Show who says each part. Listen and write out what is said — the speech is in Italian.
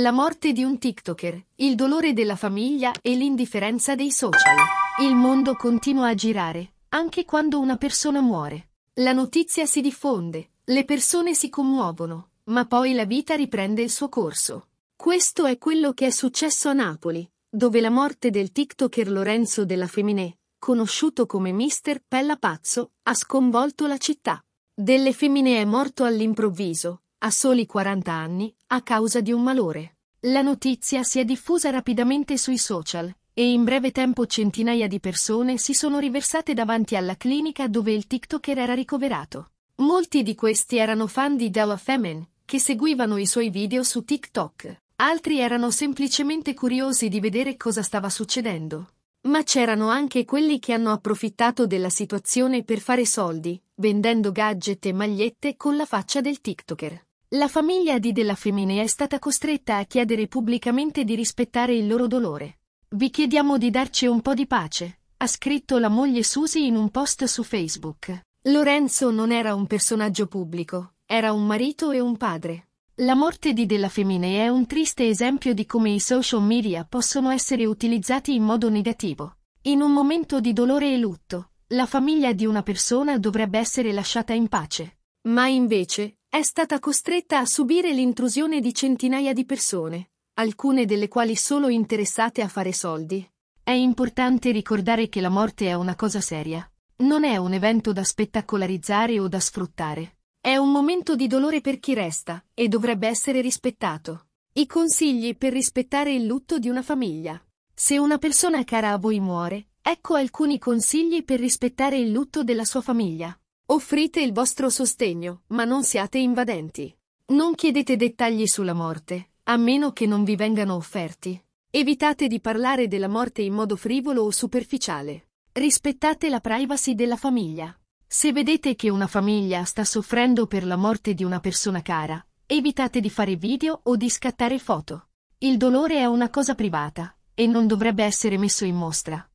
Speaker 1: La morte di un TikToker, il dolore della famiglia e l'indifferenza dei social. Il mondo continua a girare, anche quando una persona muore. La notizia si diffonde, le persone si commuovono, ma poi la vita riprende il suo corso. Questo è quello che è successo a Napoli, dove la morte del TikToker Lorenzo della Feminé, conosciuto come Mister Pella Pazzo, ha sconvolto la città. Delle Feminé è morto all'improvviso, a soli 40 anni, a causa di un malore. La notizia si è diffusa rapidamente sui social e in breve tempo centinaia di persone si sono riversate davanti alla clinica dove il TikToker era ricoverato. Molti di questi erano fan di Della Femen, che seguivano i suoi video su TikTok. Altri erano semplicemente curiosi di vedere cosa stava succedendo. Ma c'erano anche quelli che hanno approfittato della situazione per fare soldi, vendendo gadget e magliette con la faccia del TikToker. La famiglia di Della Femmine è stata costretta a chiedere pubblicamente di rispettare il loro dolore. Vi chiediamo di darci un po' di pace, ha scritto la moglie Susi in un post su Facebook. Lorenzo non era un personaggio pubblico, era un marito e un padre. La morte di Della Femmine è un triste esempio di come i social media possono essere utilizzati in modo negativo. In un momento di dolore e lutto, la famiglia di una persona dovrebbe essere lasciata in pace. Ma invece, è stata costretta a subire l'intrusione di centinaia di persone, alcune delle quali solo interessate a fare soldi. È importante ricordare che la morte è una cosa seria. Non è un evento da spettacolarizzare o da sfruttare. È un momento di dolore per chi resta e dovrebbe essere rispettato. I consigli per rispettare il lutto di una famiglia. Se una persona cara a voi muore, ecco alcuni consigli per rispettare il lutto della sua famiglia. Offrite il vostro sostegno, ma non siate invadenti. Non chiedete dettagli sulla morte, a meno che non vi vengano offerti. Evitate di parlare della morte in modo frivolo o superficiale. Rispettate la privacy della famiglia. Se vedete che una famiglia sta soffrendo per la morte di una persona cara, evitate di fare video o di scattare foto. Il dolore è una cosa privata e non dovrebbe essere messo in mostra.